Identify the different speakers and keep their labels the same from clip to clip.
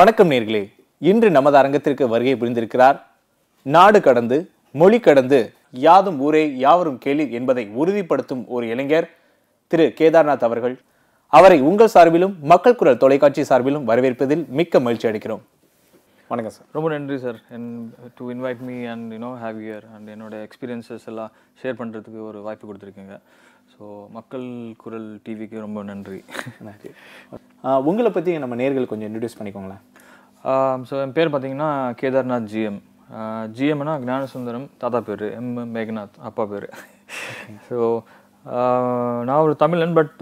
Speaker 1: வணக்கம் நேர்களே இன்று நமது அரங்கத்திற்கு வருகை புரிந்திருக்கிறார் நாடு கடந்து மொழி கடந்து யாதும் ஊரே யாவரும் கேளீர் என்பதை உறுதிப்படுத்தும் ஒரு இளைஞர் திரு கேதார்நாத் அவர்கள் அவரை உங்கள் சார்பிலும் மக்கள் குரல் தொலைக்காட்சி சார்பிலும் வரவேற்பதில் மிக்க மகிழ்ச்சி அடைக்கிறோம்
Speaker 2: வணக்கம் சார் ரொம்ப நன்றி சார் என் to invite me and you know have here and என்னோட எக்ஸ்பீரியன்சஸ் எல்லாம் ஷேர் பண்ணுறதுக்கு ஒரு வாய்ப்பு கொடுத்துருக்கீங்க ஸோ மக்கள் குரல் டிவிக்கு ரொம்ப நன்றி உங்களை பற்றி நம்ம நேர்கள் கொஞ்சம் இன்ட்ரடியூஸ் பண்ணிக்கோங்களேன் ஸோ என் பேர் பார்த்தீங்கன்னா கேதார்நாத் ஜிஎம் ஜிஎம்னா ஜானசுந்தரம் தாத்தா பேர் எம் மேகநாத் அப்பா பேர் ஸோ நான் ஒரு தமிழன் பட்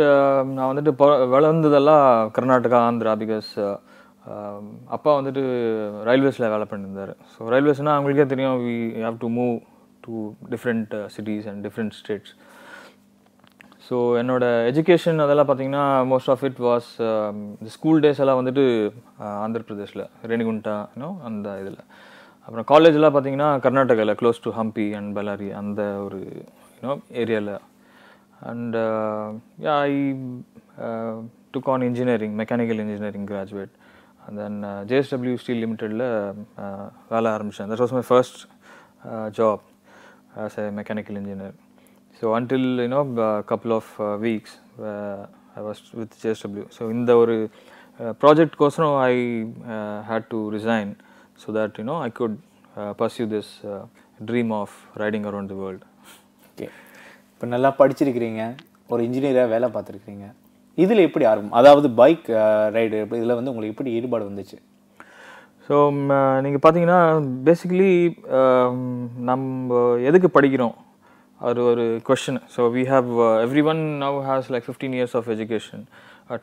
Speaker 2: நான் வந்துட்டு வளர்ந்ததெல்லாம் கர்நாடகா ஆந்திரா பிகாஸ் அப்பா வந்துட்டு ரயில்வேஸில் வேலை பண்ணியிருந்தார் ஸோ ரயில்வேஸ்னால் அவங்களுக்கே தெரியும் we have to move to different cities and different states so என்னோடய எஜுகேஷன் அதெல்லாம் பார்த்தீங்கன்னா most of it was school days எல்லாம் வந்துட்டு uh, ஆந்திர பிரதேஷில் இன்னும் அந்த இதில் அப்புறம் காலேஜெலாம் பார்த்தீங்கன்னா கர்நாடகாவில் க்ளோஸ் டு ஹம்பி அண்ட் பல்லாரி அந்த ஒரு யூனோ ஏரியாவில் and I took on engineering mechanical engineering graduate and then JSW steel லிமிட்டெடில் வேலை ஆரம்பித்தேன் that was my first job as a mechanical engineer so until you know couple of weeks I was with JSW so இந்த ஒரு project ப்ராஜெக்ட்கோசரம் I had to resign so that you know I could pursue this dream of riding around the world okay
Speaker 1: இப்போ நல்லா படிச்சிருக்கிறீங்க ஒரு இன்ஜினியராக வேலை பார்த்துருக்கிறீங்க இதில் எப்படி ஆர்வம் அதாவது
Speaker 2: பைக் ரைடு இதில் வந்து உங்களுக்கு எப்படி ஈடுபாடு வந்துச்சு ஸோ நீங்கள் பார்த்தீங்கன்னா பேசிக்கலி நம்ம எதுக்கு படிக்கிறோம் அது ஒரு question so we have every one now has like fifteen years of education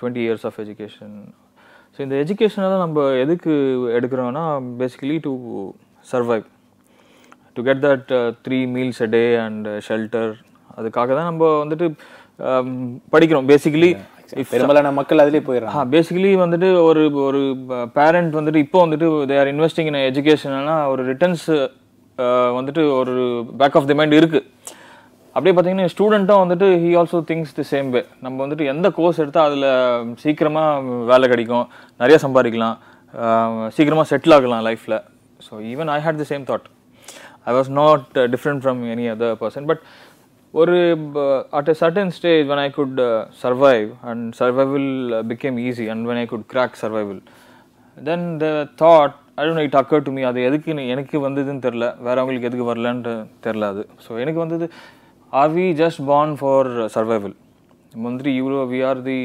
Speaker 2: twenty years of education so இந்த எஜுகேஷனை நம்ம எதுக்கு எடுக்கிறோன்னா basically to survive to get that three meals a day and shelter அதுக்காக தான் நம்ம வந்துட்டு um, படிக்கிறோம் பேசிக்கலி பெரும்பாலான மக்கள் அதிலே போயிடறாங்க பேசிக்கலி வந்துட்டு ஒரு ஒரு பேரண்ட் வந்துட்டு இப்போ வந்துட்டு தே ஆர் இன்வெஸ்டிங் இன் எஜுகேஷன்னா ஒரு ரிட்டர்ன்ஸ் uh, வந்துட்டு ஒரு பேக் ஆஃப் தி மைண்ட் இருக்குது அப்படியே பார்த்தீங்கன்னா ஸ்டூடெண்ட்டும் வந்துட்டு he also thinks the same way நம்ம வந்துட்டு எந்த கோர்ஸ் எடுத்தால் அதில் சீக்கிரமாக வேலை கிடைக்கும் நிறைய சம்பாதிக்கலாம் சீக்கிரமாக செட்டில் ஆகலாம் லைஃப்பில் so even I had the same thought I was not different from any other person but ஒரு at a certain stage when I could survive and survival became easy and when I could crack survival then the thought I don't it occur to me அது எதுக்கு எனக்கு வந்ததுன்னு தெரில அவங்களுக்கு எதுக்கு வரலன்ட்டு தெரில அது ஸோ எனக்கு வந்தது are we just born for survival மந்திரி இவ்வளோ we are the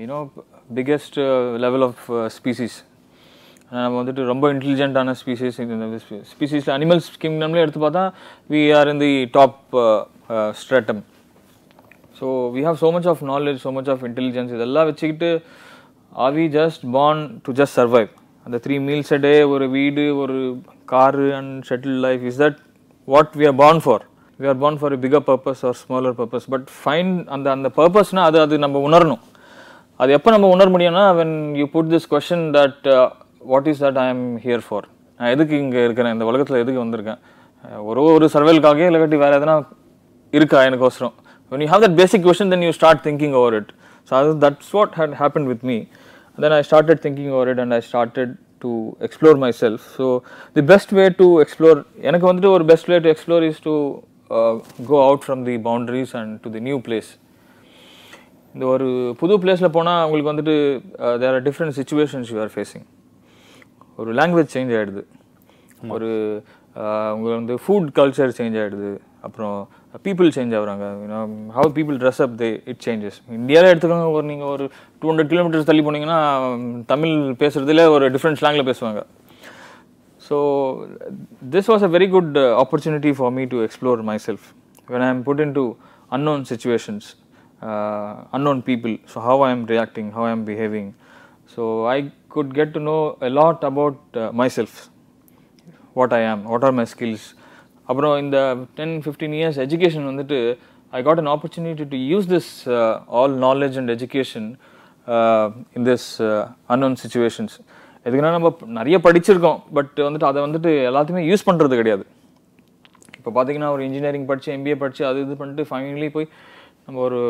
Speaker 2: you know biggest level of species level uh, நம்ம வந்துட்டு ரொம்ப இன்டெலிஜென்ட்டான ஸ்பீசிஸ் இந்த ஸ்பீசிஸில் அனிமல்ஸ் கிங்டம்லேயே எடுத்து பார்த்தா we are in the top stratum so we have so much of knowledge so much of intelligence இதெல்லாம் வச்சுக்கிட்டு are we just born to just survive அந்த த்ரீ மீல்ஸ் அ டே ஒரு வீடு ஒரு car and shuttle life is that what we are born for we are born for bigger purpose or smaller purpose but fine அந்த அந்த பர்பஸ்னால் அது அது நம்ம உணரணும் அது எப்போ நம்ம உணர முடியும்னா when you put this question that what is that I am here for நான் எதுக்கு இங்கே இருக்கிறேன் இந்த உலகத்தில் எதுக்கு வந்திருக்கேன் ஒரு ஒரு சர்வேலுக்காகவே இல்லாட்டி வேறு எதனா இருக்கா எனக்கு அவசரம் when you have that basic question then you start thinking over it so அது that's what had happen with me then I started thinking over it and I started to explore myself so the best way to explore எனக்கு வந்துட்டு ஒரு best way to explore is to go out from the boundaries and to the new place இந்த ஒரு புது பிளேஸில் போனால் உங்களுக்கு வந்துட்டு there are different situations you are facing ஒரு லாங்குவேஜ் சேஞ்ச் ஆகிடுது ஒரு uh, உங்களுக்கு வந்து ஃபுட் கல்ச்சர் சேஞ்ச் ஆகிடுது அப்புறம் பீப்புள் சேஞ்ச் ஆகுறாங்க how people dress up they it changes இந்தியாவில் எடுத்துக்கோங்க ஒரு நீங்கள் ஒரு டூ ஹண்ட்ரட் கிலோமீட்டர்ஸ் தள்ளி போனீங்கன்னா தமிழ் பேசுகிறதுல ஒரு டிஃப்ரெண்ட் ஸ்லாங்கில் பேசுவாங்க so this was a very good opportunity for me to explore myself when I am put into unknown situations, uh, unknown people. So, how I am reacting, how I am behaving. So, I could get to know a lot about uh, myself, what I am, what are my skills, அப்புறம் இந்த ten fifteen years education வந்துட்டு I got an opportunity to use this all knowledge and education in this unknown situations எதுக்குன்னா நம்ம நிறைய படிச்சிருக்கோம் but வந்துட்டு அதை வந்துட்டு எல்லாத்தையுமே யூஸ் பண்ணுறது கிடையாது இப்போ பார்த்தீங்கன்னா ஒரு இன்ஜினியரிங் படித்து எம்பிஏ படித்து அது இது பண்ணிட்டு ஃபைனலி போய் நம்ம ஒரு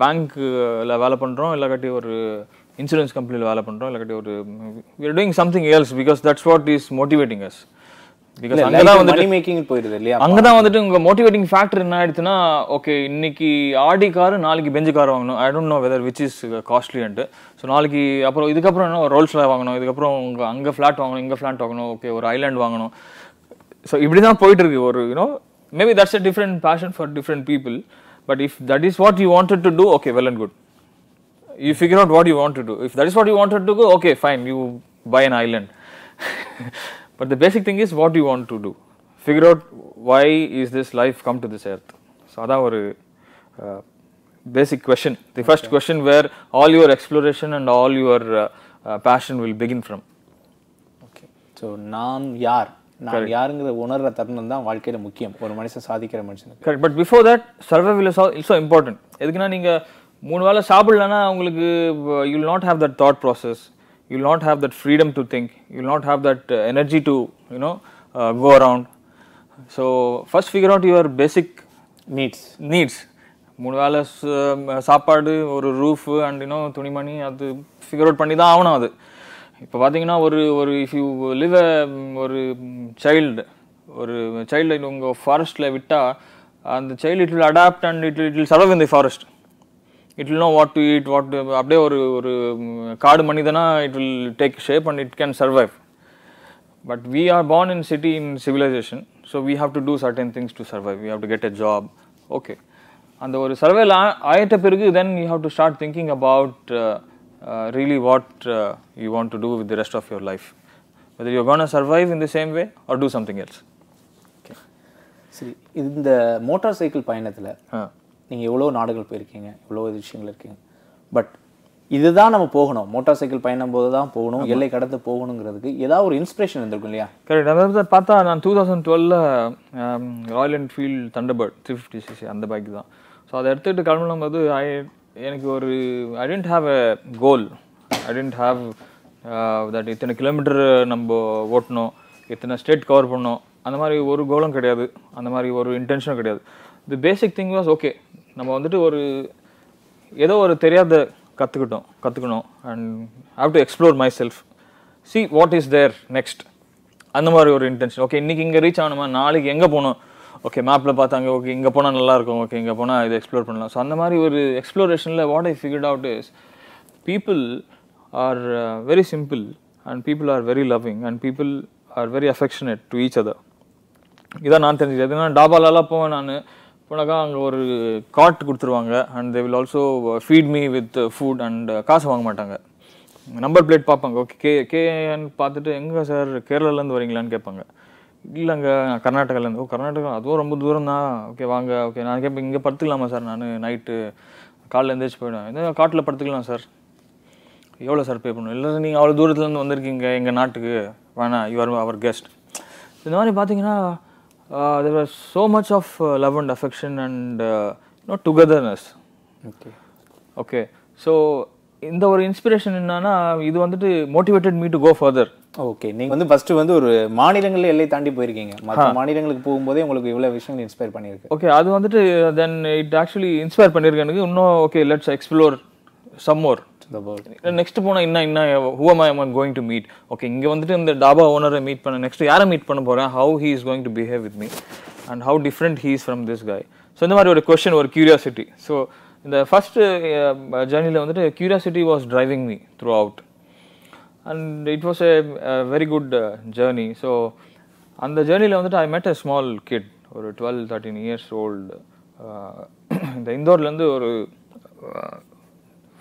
Speaker 2: பேங்க்கில் வேலை பண்ணுறோம் இல்லை ஒரு இன்சூரன்ஸ் கம்பெனியில் வேலை பண்ணுறோம் இல்லை ஒரு we doing something else because that's what is motivating us போயிடுது இல்லையா அங்கதான் வந்துட்டு உங்க மோட்டிவேட்டிங் என்ன ஆயிடுச்சுன்னா ஓகே இன்னைக்கு ஆடி நாளைக்கு பெஞ்சு கார் வாங்கணும் I know whether which is so நாளைக்கு அப்புறம் இதுக்கப்புறம் என்ன வாங்கணும் இதுக்கப்புறம் உங்க ஃபிளாட் வாங்கணும் இங்க வாங்கணும் ஓகே ஒரு வாங்கணும் போயிட்டு இருக்கு ஒரு you know maybe that's different passion for different but that is what you to do okay well good you what you to if what to okay fine you bye But the basic thing is what do you want to do? Figure out why is this life come to this earth? So அதான் ஒரு basic question. The okay. first question where all your exploration and all your uh, uh, passion will begin from.
Speaker 1: Okay. So நான் யார் நான் யாருங்கிற உணர்ற தருணம் தான் வாழ்க்கையில் முக்கியம் ஒரு மனுஷன் சாதிக்கிற
Speaker 2: மனுஷன் correct but before that survival is also important எதுக்குன்னா நீங்கள் மூணு வேளை சாப்பிடலன்னா உங்களுக்கு you will not have that thought process you will not have that freedom to think, you will not have that uh, energy to you know uh, go around. So, first figure out your basic needs needs மூணு வேலை சாப்பாடு ஒரு roof and இன்னும் துணிமணி அது figure out பண்ணி தான் ஆகணும் அது இப்போ பார்த்தீங்கன்னா ஒரு ஒரு இஃப் யூ லிவ் ஒரு சைல்டு ஒரு சைல்டு உங்கள் ஃபாரஸ்ட்டில் விட்டால் அந்த child it will adapt and it it will serve இந்த forest it will know what to eat what to அப்படியே ஒரு ஒரு காடு மனிதனாக it will take shape and it can survive but we are born in city in civilization so we have to do certain things to survive we have to get a job okay அந்த ஒரு சர்வேல ஆயிட்ட பிறகு then you have to start thinking about really what you want to do with the rest of your life whether you gonna survive in the same way or do something else சரி இந்த
Speaker 1: motor cycle பயணத்தில் நீங்கள் எவ்வளோ நாடுகள் போயிருக்கீங்க எவ்வளோ விஷயங்கள் இருக்கீங்க பட் இதுதான் நம்ம போகணும் மோட்டார் சைக்கிள் பயணம் போது தான் போகணும் எல்லை கடந்து போகணுங்கிறதுக்கு ஏதாவது
Speaker 2: ஒரு இன்ஸ்பிரேஷன் இருந்திருக்கும் இல்லையா கரெக்ட் அதாவது பார்த்தா நான் டூ தௌசண்ட் டுவெலில் Royal Enfield Thunderbird three fifty CC அந்த பைக் தான் ஸோ அதை எடுத்துகிட்டு கிளம்பும் போது ஐ எனக்கு ஒரு I didn't have a goal I didn't have that இத்தனை கிலோமீட்டர் நம்ம ஓட்டணும் இத்தனை ஸ்டேட் கவர் பண்ணணும் அந்த மாதிரி ஒரு கோலும் கிடையாது அந்த மாதிரி ஒரு இன்டென்ஷனும் கிடையாது the basic thing was okay நம்ம வந்துட்டு ஒரு ஏதோ ஒரு தெரியாத கற்றுக்கிட்டோம் கற்றுக்கணும் and have to explore myself see what is there next அந்த மாதிரி ஒரு இன்டென்ஷன் ஓகே இன்றைக்கி இங்கே ரீச் ஆகணுமா நாளைக்கு எங்கே போகணும் ஓகே மேப்பில் பார்த்தாங்க ஓகே இங்கே போனால் நல்லாயிருக்கும் ஓகே இங்கே போனால் இதை எக்ஸ்ப்ளோர் பண்ணலாம் ஸோ அந்த மாதிரி ஒரு எக்ஸ்ப்ளோரேஷனில் what I figured out is people are very simple and people are very loving and people are very affectionate to each other இதான் நான் தெரிஞ்சுக்கிறேன் ஏன்னா டாபாலெலாம் போவேன் நான் போனாக்கா அங்கே ஒரு காட் கொடுத்துருவாங்க and they will also feed me with food அண்ட் காசு வாங்க மாட்டாங்க நம்பர் பிளேட் பார்ப்பாங்க ஓகே கே கேன்னு பார்த்துட்டு எங்கே சார் கேரளாலேருந்து வரீங்களான்னு கேட்பாங்க இல்லை அங்கே கர்நாடகாலேருந்து ஓ கர்நாடகா அதுவும் ரொம்ப தூரம் தான் ஓகே வாங்க ஓகே நான் கேட்பேன் இங்கே படுத்துக்கலாமா சார் நான் நைட்டு காலைல எந்திரிச்சு போயிடுவேன் இந்த காட்டில் படுத்துக்கலாம் சார் எவ்வளோ சார் பே பண்ணணும் இல்லை நீங்கள் அவ்வளோ தூரத்துலேருந்து வந்திருக்கீங்க எங்கள் நாட்டுக்கு வேணாம் யுவர் அவர் கெஸ்ட் இந்த மாதிரி பார்த்தீங்கன்னா uh, there was so much of uh, love and affection and uh, you know togetherness okay okay so இந்த ஒரு இன்ஸ்பிரேஷன் என்னன்னா இது வந்துட்டு motivated me to go further okay
Speaker 1: நீங்க வந்து ஃபர்ஸ்ட் வந்து ஒரு மாநிலங்களில் எல்லை தாண்டி போயிருக்கீங்க மற்ற மாநிலங்களுக்கு போகும்போதே உங்களுக்கு இவ்வளவு விஷயங்கள் இன்ஸ்பயர்
Speaker 2: பண்ணிருக்கு ஓகே அது வந்துட்டு தென் இட் ஆக்சுவலி இன்ஸ்பயர் பண்ணிருக்கு எனக்கு இன்னும் okay let's explore some more the next போனால் என்ன என்ன who am I am going to meet okay இங்கே வந்துட்டு இந்த டாபா ஓனரை மீட் பண்ண நெக்ஸ்ட் யாரை மீட் பண்ண போகிறேன் how he is going to behave with me and how different he is from this guy so இந்த மாதிரி ஒரு கொஷின் ஒரு க்யூரியாசிட்டி ஸோ இந்த ஃபஸ்ட்டு ஜேர்னியில் uh, வந்துட்டு curiosity was driving me throughout and it was a very good journey so அந்த ஜேர்னியில் வந்துட்டு I met a small kid ஒரு டுவெல் தேர்ட்டீன் இயர்ஸ் ஓல்டு இந்த இந்தோர்லேருந்து ஒரு uh,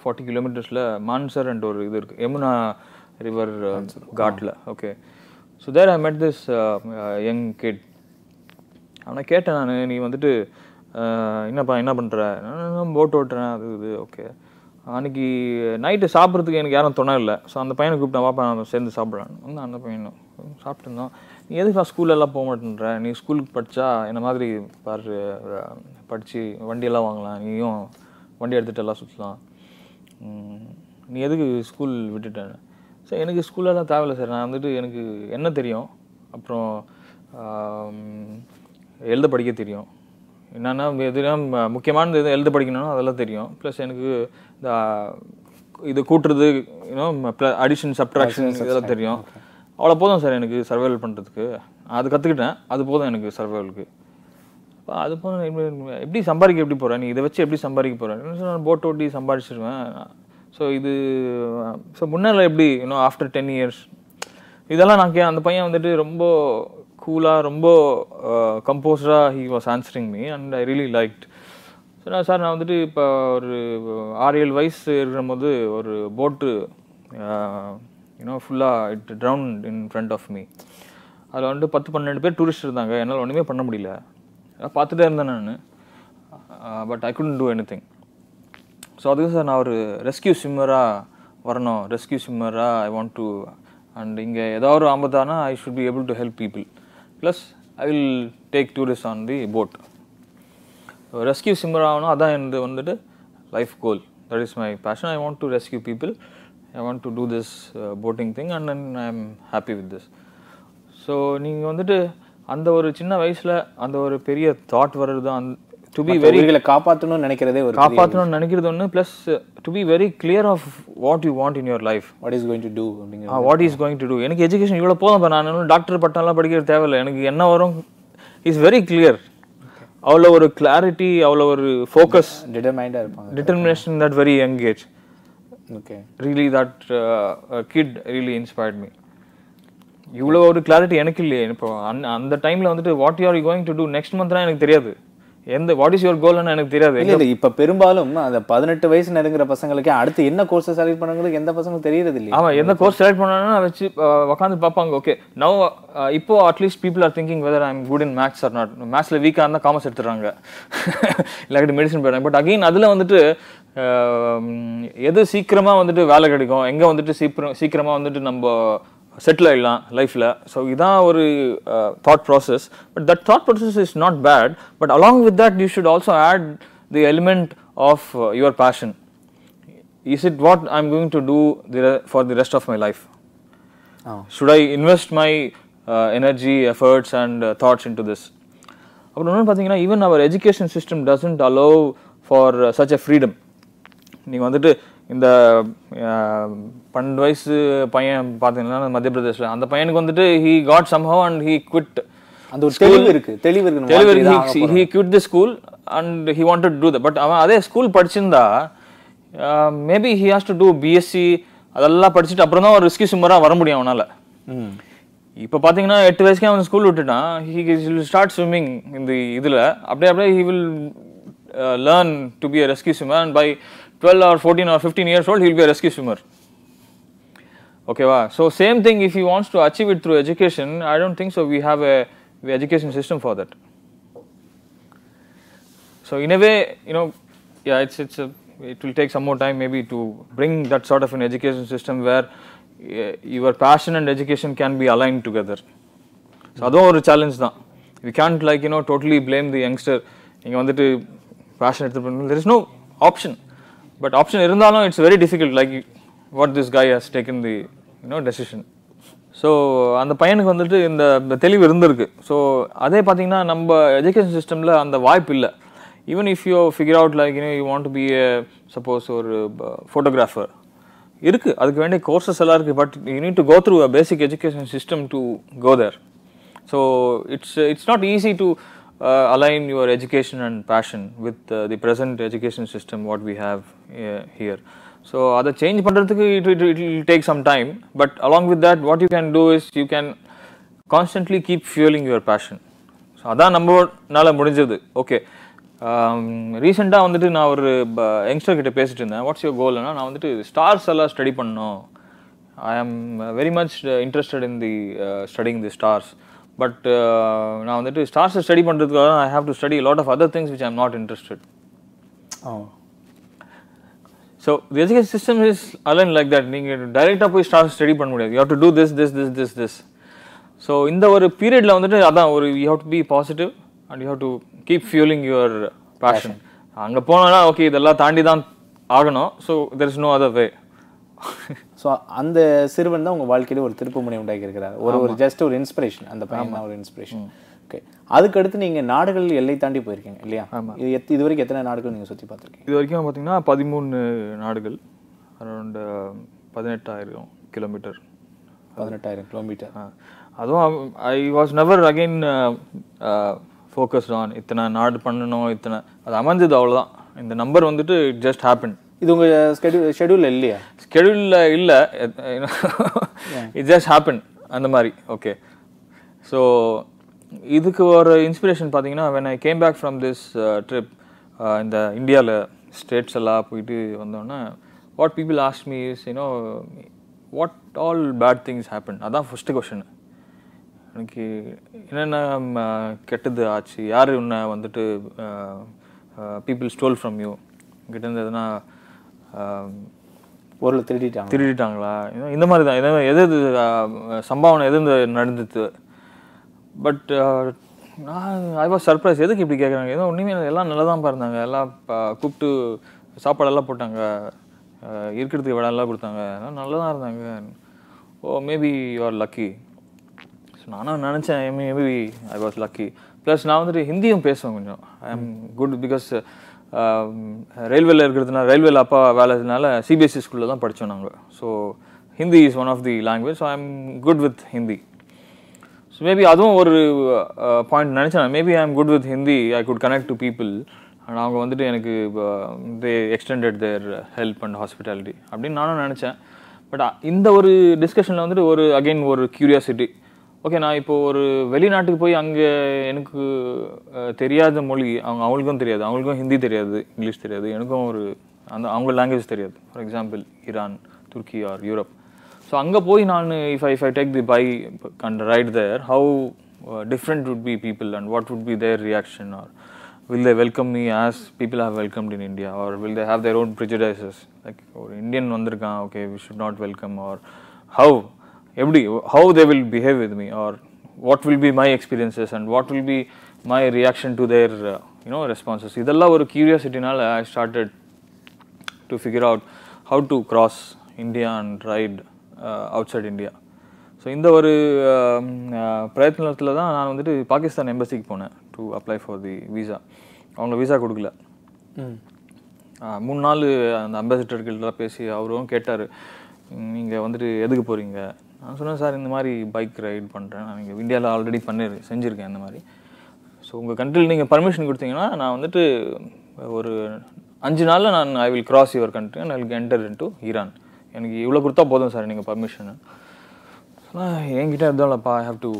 Speaker 2: ஃபார்ட்டி கிலோமீட்டர்ஸில் மான்சர் அண்ட் ஒரு இது இருக்குது யமுனா ரிவர் காட்டில் okay so there I met this young kit ஆனால் கேட்டேன் நான் நீ வந்துட்டு uh, என்னப்பா என்ன பண்ணுற நான் போட் ஓட்டுறேன் அது இது ஓகே அன்றைக்கி நைட்டு சாப்பிட்றதுக்கு எனக்கு யாரும் துணை இல்லை ஸோ அந்த பையனை கூப்பிட்டேன் வாப்பா நான் சேர்ந்து சாப்பிட்றேன் வந்து அந்த பையனும் சாப்பிட்டுருந்தோம் நீ எதுக்கு ஸ்கூலெல்லாம் போக மாட்டேன்ற நீ ஸ்கூலுக்கு படித்தா என்ன மாதிரி பாரு படித்து வண்டியெல்லாம் வாங்கலாம் நீயும் வண்டி எடுத்துகிட்டு எல்லாம் சுற்றலாம் நீ எதுக்கு ஸ்கூல் விட்டுட்டேன் சார் எனக்கு ஸ்கூலெல்லாம் தேவையில்லை சார் நான் வந்துட்டு எனக்கு என்ன தெரியும் அப்புறம் எழுத படிக்க தெரியும் என்னென்னா எதுனா முக்கியமானது எதுவும் எழுத படிக்கணும்னா அதெல்லாம் தெரியும் ப்ளஸ் எனக்கு இந்த இது கூட்டுறது இன்னும் அடிஷன் சப்ட்ராக்ஷன் இதெல்லாம் தெரியும் அவ்வளோ போதும் சார் எனக்கு சர்வைவல் பண்ணுறதுக்கு அது கற்றுக்கிட்டேன் அது போதும் எனக்கு சர்வைவலுக்கு இப்போ அது போல எப்படி சம்பாதிக்க எப்படி போகிறேன் நீ இதை வச்சு எப்படி சம்பாதிக்க போகிறேன் நான் போட் ஓட்டி சம்பாதிச்சிருவேன் ஸோ இது ஸோ முன்னால் எப்படி இன்னும் ஆஃப்டர் டென் இயர்ஸ் இதெல்லாம் நான் கே அந்த பையன் வந்துட்டு ரொம்ப கூலாக ரொம்ப கம்போஸ்டாக he was answering me and I really liked so நான் சார் நான் வந்துட்டு இப்போ ஒரு ஆறு ஏழு வயசு இருக்கிற போது ஒரு போட்டு யூனோ ஃபுல்லாக it drowned in front of me அதில் வந்துட்டு பத்து பன்னெண்டு பேர் டூரிஸ்ட் இருந்தாங்க என்னால் ஒன்றுமே பண்ண முடியல பார்த்துட்டே இருந்தேன் நான் but I couldn't do anything so அதுக்கு சார் நான் ஒரு ரெஸ்கியூ ஸ்விம்மராக வரணும் ரெஸ்கியூ ஸ்விம்மராக ஐ வாண்ட் டு அண்ட் இங்கே ஏதாவது ஒரு ஆம்பத்தானா I should be able to help people plus I will take tourist on the boat rescue swimmer ஆகணும் அதான் எனது வந்துட்டு life goal that is my passion I want to rescue people I want to do this boating thing and and ஐ ஆம் happy with this so நீங்கள் வந்துட்டு அந்த ஒரு சின்ன வயசில் அந்த ஒரு பெரிய தாட் வர்றது அந் டு பி வெரி
Speaker 1: காப்பாற்றணும்னு நினைக்கிறதே ஒரு காப்பாற்றணும்னு
Speaker 2: நினைக்கிறது ஒன்று plus to be very clear of what you want in your life what is going to do அப்படிங்கிற what is going to do எனக்கு எஜுகேஷன் இவ்வளோ போதும் நான் டாக்டர் பட்டம்லாம் படிக்கிறது தேவையில்லை எனக்கு என்ன வரும் இஸ் வெரி கிளியர் அவ்வளோ ஒரு கிளாரிட்டி அவ்வளோ ஒரு ஃபோக்கஸ் டிட்டர்மைண்டாக இருப்பாங்க determination that very young age okay really that kid really inspired me இவ்வளோ ஒரு கிளாரிட்டி எனக்கு இல்லையே இப்போ அந் அந்த டைமில் வந்துட்டு what you are going to do next மந்த்னா எனக்கு தெரியாது எந்த வாட் இஸ் யுவர் கோல்னு எனக்கு தெரியாது இல்லை
Speaker 1: இப்போ பெரும்பாலும் அந்த பதினெட்டு வயசு நெருங்குற பசங்களுக்கு அடுத்து என்ன கோர்ஸ் செலக்ட் பண்ணுங்களுக்கு எந்த பசங்களுக்கு தெரியறது இல்லை ஆமாம் எந்த கோர்ஸ்
Speaker 2: செலக்ட் பண்ணணும்னா வச்சு உட்காந்து பார்ப்பாங்க ஓகே நவ் இப்போ at least people are thinking whether I'm good in maths or not மேக்ஸில் வீக்காக இருந்தால் காமர்ஸ் எடுத்துறாங்க இல்லாட்டி மெடிசன் போயிடுறாங்க பட் அகெயின் அதில் வந்துட்டு எது சீக்கிரமாக வந்துட்டு வேலை கிடைக்கும் எங்கே வந்துட்டு சீக்கிரம் சீக்கிரமாக வந்துட்டு நம்ம செட்டில் ஆகிடலாம் லைஃப்பில் ஸோ இதான் ஒரு thought process but that thought process is not bad but along with that you should also add the element of your passion is it what I am going to do the for the rest of my life should I invest my energy efforts and thoughts into this அப்புறம் இன்னொன்று பார்த்தீங்கன்னா even our education system doesn't allow for such a freedom நீங்கள் வந்துட்டு இந்த பன்னெண்டு வயசு பையன் பார்த்தீங்கன்னா மத்திய பிரதேஷில் அந்த பையனுக்கு வந்துட்டு he got somehow and he quit அந்த ஒரு தெளிவு இருக்கு
Speaker 1: தெளிவு இருக்கு தெளிவு இருக்கு he
Speaker 2: quit the school and he want to do the but அவன் அதே ஸ்கூல் படிச்சிருந்தா maybe he has to do BSc அதெல்லாம் படிச்சுட்டு அப்புறம் தான் ஒரு ரிஸ்கி சும்மராக வர முடியும் அவனால் இப்போ பார்த்தீங்கன்னா எட்டு வயசுக்கே அவன் ஸ்கூல் விட்டுட்டான் ஹி ஸ்டார்ட் ஸ்விம்மிங் இந்த இதில் அப்படியே அப்படியே he will learn to be a rescue swimmer and by 12 or 14 or 15 years old, he will be a rescue swimmer. Okay, wow. So, same thing if he wants to achieve it through education, I do not think so we have a education system for that. So, in a way you know yeah it is it's a it will take some more time maybe to bring that sort of an education system where uh, your passion and education can be aligned together. So, அதுவும் a challenge தான். We can't like you know totally blame the youngster. நீங்கள் வந்துட்டு passion passionate, there is no option. But option இருந்தாலும் it's very difficult like what this guy has taken the you know decision so அந்த பையனுக்கு வந்துட்டு இந்த தெளிவு இருந்திருக்கு ஸோ அதே பார்த்தீங்கன்னா நம்ம எஜுகேஷன் சிஸ்டமில் அந்த வாய்ப்பு இல்லை even if you figure out like you you want be suppose ஒரு ஃபோட்டோகிராஃபர் இருக்குது அதுக்கு வேண்டிய கோர்சஸ் எல்லாம் இருக்குது but you need to go through a basic education system to go there so it's it's not easy to Uh, align your education and passion with uh, the present education system what we have uh, here. So அதை change பண்ணுறதுக்கு it it it will take some time but along with that what you can do is you can constantly keep fuelling your passion so அதான் நம்மளால முடிஞ்சது okay ரீசெண்டாக um, வந்துட்டு நான் ஒரு youngster கிட்ட பேசிட்டு இருந்தேன் வாட்ஸ் யுவர் கோல்னா நான் வந்துட்டு ஸ்டார்ஸ் எல்லாம் ஸ்டடி பண்ணணும் I am very much interested in the studying the stars but uh, நான் வந்துட்டு ஸ்டார்ஸை ஸ்டடி பண்ணுறதுக்காக I have to study lot of other things which I'm not interested so the education system is align like that நீங்கள் டைரெக்டாக போய் stars study பண்ண முடியாது you have to do this this this this this so இந்த ஒரு பீரியடில் வந்துட்டு அதான் ஒரு you have to be positive and you have to keep fuelling your passion அங்கே போனோன்னா ஓகே இதெல்லாம் தாண்டி தான் ஆகணும் so there is no other way
Speaker 1: so அந்த சிறுவன் தான் உங்கள் வாழ்க்கையில் ஒரு திருப்பு முனை உண்டாக்கி இருக்கிறார் ஒரு ஒரு ஜஸ்ட் ஒரு இன்ஸ்பிரேஷன் அந்த பையன் ஒரு இன்ஸ்பிரேஷன் ஓகே அதுக்கடுத்து நீங்கள் நாடுகள் எல்லை தாண்டி போயிருக்கீங்க இல்லையா இது எத் இது வரைக்கும் எத்தனை நாடுகள் நீங்கள் சுற்றி பார்த்துருக்கீங்க
Speaker 2: இது வரைக்கும் பார்த்தீங்கன்னா பதிமூணு நாடுகள் அரௌண்ட் பதினெட்டாயிரம் கிலோமீட்டர் பதினெட்டாயிரம் கிலோமீட்டர் அதுவும் I was never again focused on இத்தனை நாடு பண்ணணும் இத்தனை அது அமைஞ்சது அவ்வளோதான் இந்த நம்பர் வந்துட்டு இட் ஜஸ்ட் ஹேப்பன் இது உங்கள் ஸ்கெடியூல் ஷெடியூலில் இல்லையா ஸ்கெடியூலில் இல்லை இட் ஜஸ்ட் ஹேப்பன் அந்த மாதிரி ஓகே ஸோ இதுக்கு ஒரு இன்ஸ்பிரேஷன் பார்த்தீங்கன்னா when I came back from this trip இந்த இந்தியாவில் ஸ்டேட்ஸ் எல்லாம் போயிட்டு வந்தோன்னே what people asked me is you know what all bad things happen அதான் ஃபஸ்ட்டு கொஷனு எனக்கு என்னென்ன um, uh, கெட்டது ஆச்சு யார் உன்னை வந்துட்டு பீப்புள் ஸ்டோல் ஃப்ரம் யூ கிட்டேருந்து எதுனா பொருளை திருடிட்டாங்க திருடிட்டாங்களா இந்த மாதிரி தான் இதை எது எது சம்பாவனை எது நடந்துச்சு பட் நான் ஐ வாஸ் சர்ப்ரைஸ் எதுக்கு இப்படி கேட்குறாங்க ஏதோ ஒன்றுமே எல்லாம் நல்லா தான் பாருந்தாங்க எல்லாம் கூப்பிட்டு சாப்பாடெல்லாம் போட்டாங்க இருக்கிறதுக்கு இடம்லாம் கொடுத்தாங்க எல்லாம் நல்லா தான் இருந்தாங்க oh maybe you are lucky so நானும் நினச்சேன் maybe I was lucky plus நான் வந்துட்டு ஹிந்தியும் பேசுவேன் கொஞ்சம் ஐ ஆம் குட் பிகாஸ் ரயில்வேல இருக்கிறதுனால ரயில்வேல அப்பா வேலைனால சிபிஎஸ்சி ஸ்கூலில் e தான் படித்தோம் நாங்கள் so Hindi is one of the language so I am good with Hindi so maybe அதுவும் ஒரு பாயிண்ட் நினச்சேன் maybe I am good with Hindi I could connect to people and அவங்க வந்துட்டு எனக்கு they extended their help and hospitality அப்படின்னு நானும் நினச்சேன் but இந்த ஒரு டிஸ்கஷனில் வந்துட்டு ஒரு அகெயின் ஒரு க்யூரியாசிட்டி ஓகே நான் இப்போ ஒரு வெளிநாட்டுக்கு போய் அங்கே எனக்கு தெரியாத மொழி அவங்க அவங்களுக்கும் தெரியாது அவங்களுக்கும் ஹிந்தி தெரியாது இங்கிலீஷ் தெரியாது எனக்கும் ஒரு அந்த அவங்க லாங்குவேஜ் தெரியாது for example Iran Turkey or Europe so அங்கே போய் நான் if I if I take the bike and ride there how different would be people and what would be their reaction or will they welcome me as people have welcome in India or will they have their own prejudices like ஒரு Indian வந்திருக்கான் okay we should not welcome or how எப்படி how they will behave with me or what will be my experiences and what will be my reaction to their you know responses இதெல்லாம் ஒரு கியூரியாசிட்டினால் I started to figure out how to cross India and right outside India so இந்த ஒரு um, uh, பிரயத்னத்தில் தான் நான் வந்துட்டு பாகிஸ்தான் எம்பசிக்கு போனேன் to apply for the visa அவங்க விசா கொடுக்கல மூணு நாள் அந்த அம்பாசிடர்கிட்டலாம் பேசி அவரும் கேட்டார் நீங்கள் வந்துட்டு எதுக்கு போகிறீங்க நான் சொன்னேன் சார் இந்த மாதிரி பைக் ரைட் பண்ணுறேன் நான் இங்கே இந்தியாவில் ஆல்ரெடி பண்ணி செஞ்சுருக்கேன் இந்த மாதிரி ஸோ உங்கள் கண்ட்ரியில் நீங்கள் பர்மிஷன் கொடுத்தீங்கன்னா நான் வந்துட்டு ஒரு அஞ்சு நாளில் நான் I will cross your country and I will enter into Iran எனக்கு இவ்வளோ கொடுத்தா போதும் சார் நீங்கள் பர்மிஷன் ஆனால் என்கிட்ட இருந்தாலும் I have to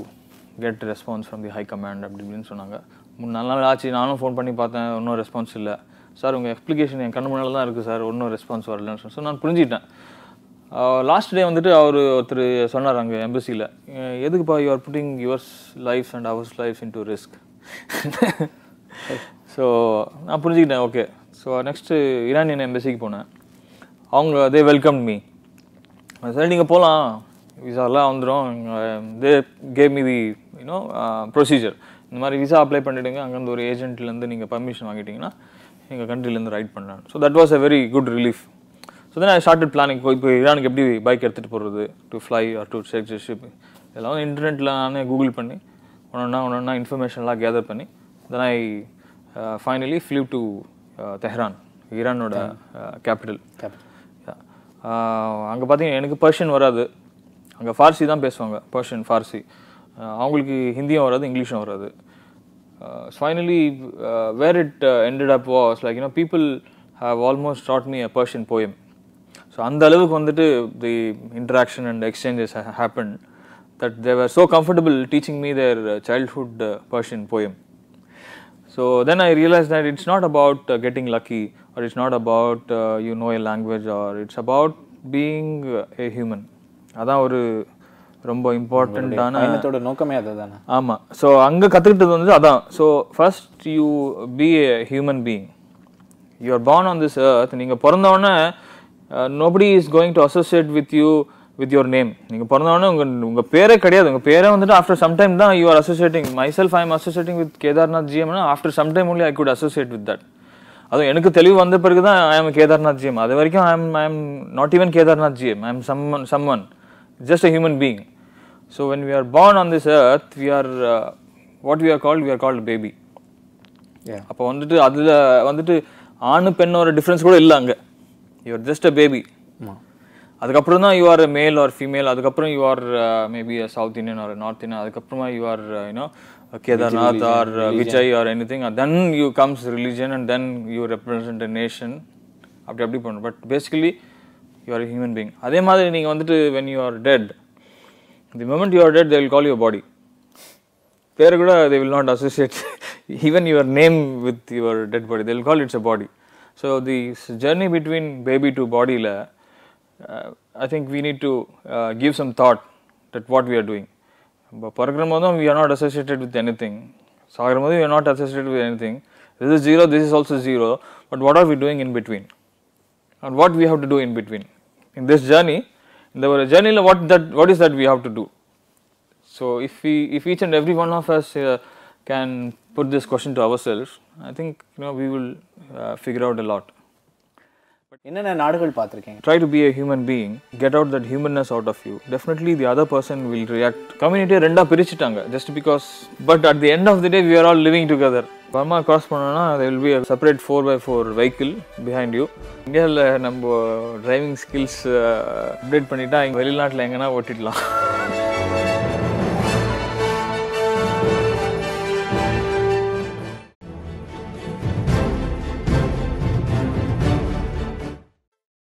Speaker 2: get response from the high command அப்படி இப்படின்னு சொன்னாங்க மூணு நாலு நாள் ஆச்சு நானும் ஃபோன் பண்ணி பார்த்தேன் ஒன்றும் ரெஸ்பான்ஸ் இல்லை சார் உங்கள் எக்ஸ்ப்ளிகேஷன் என் கண் முன்னால் தான் இருக்குது சார் ஒன்றும் ரெஸ்பான்ஸ் வரலன்னு சொன்னேன் ஸோ நான் புரிஞ்சுக்கிட்டேன் லாஸ்ட் டே வந்துட்டு அவர் ஒருத்தர் சொன்னார் அங்கே எம்பசியில் எதுக்குப்பா you are putting yours life and ours life into risk so நான் புரிஞ்சுக்கிட்டேன் ஓகே ஸோ நெக்ஸ்ட்டு ஈரானியன் எம்பசிக்கு போனேன் அவங்க தே வெல்கம் மீ சரி நீங்கள் போகலாம் விசாலாம் வந்துடும் they came the you know procedure இந்த மாதிரி விசா அப்ளை பண்ணிவிடுங்க அங்கேருந்து ஒரு ஏஜென்ட்லேருந்து நீங்கள் பர்மிஷன் வாங்கிட்டிங்கன்னா எங்கள் கண்ட்ரிலேருந்து ரைட் பண்ணலாம் so that was a very good relief so then I started planning இப்போ இப்போ ஈரானுக்கு எப்படி பைக் எடுத்துகிட்டு போகிறது to fly or to check ship எல்லாம் இன்டர்நெட்டில் நானே கூகுள் பண்ணி ஒன்றா ஒன்றா இன்ஃபர்மேஷன்லாம் கேதர் பண்ணி then I finally flew to Tehran ஈரானோட கேபிட்டல் அங்கே பார்த்தீங்கன்னா எனக்கு பர்ஷியன் வராது அங்கே ஃபார்சி தான் பேசுவாங்க பர்ஷியன் ஃபார்சி uh, அவங்களுக்கு ஹிந்தியும் வராது இங்கிலீஷும் வராது finally where it ended up was like you know people have almost start me a Persian poem so அந்த அளவுக்கு வந்துட்டு the interaction and exchanges happen that they were so comfortable teaching me their childhood Persian poem so then I realise that it's not about getting lucky or it's not about you know a language or it's about being a human அதான் ஒரு ரொம்ப இம்பார்ட்டண்ட்டான பயணத்தோட
Speaker 1: நோக்கமே அதுதானே
Speaker 2: ஆமாம் so அங்கே கற்றுக்கிட்டது வந்து அதான் so first you be a human being you are born on this earth நீங்கள் பிறந்தோடனே nobody is going to associate with you with your name நீங்கள் பிறந்தவொடனே உங்கள் உங்கள் பேரே கிடையாது உங்கள் பேரே வந்துட்டு ஆஃப்டர் சம் டைம் தான் you are associating myself I am associating with Kedarnath ஜிஎம்னா after some time only I could associate with that அதுவும் எனக்கு தெளிவு வந்த பிறகு தான் ஐ எம் கேதார்நாத் ஜிஎம் அது வரைக்கும் I am I am not even Kedarnath GM I am someone someone just a human being so when we are born on this earth we are what we are called we are called baby அப்போ வந்துட்டு அதில் வந்துட்டு ஆணு பெண்ணோட difference கூட இல்லை அங்கே you are just a baby அதுக்கப்புறம் தான் you are male or female அதுக்கப்புறம் you are maybe South Indian or North Indian அதுக்கப்புறமா you are you know Kedarnath or Vijay or anything then you comes religion and then you represent nation அப்படி அப்படி பண்ணும் but basically you are human being அதே மாதிரி நீங்கள் வந்துட்டு when you are dead the moment you are dead they will call your body பேர் கூட they will not associate even your name with your dead body they will call it's a body So, the journey between baby to body uh, I think we need to uh, give some thought that what we are doing. But Parakramadam we are not associated with anything, Sagramadam we are not associated with anything, this is 0, this is also 0, but what are we doing in between and what we have to do in between. In this journey, in the journey what that what is that we have to do. So, if we if each and every one of us uh, can put this question to ourselves, I think you know we will uh, figure out a lot.
Speaker 1: என்னென்ன நாடுகள் பார்த்துருக்கீங்க try
Speaker 2: to be a human being get out that humanness out of you definitely the other person will react கம்யூனிட்டியை ரெண்டாக பிரிச்சுட்டாங்க just because but at the end of the day we are all living together Burma cross பண்ணோன்னா அது will be separate four by four vehicle behind you இந்தியாவில் நம்ம driving skills update பண்ணிட்டா வெளிநாட்டில் எங்கன்னா ஓட்டிடலாம்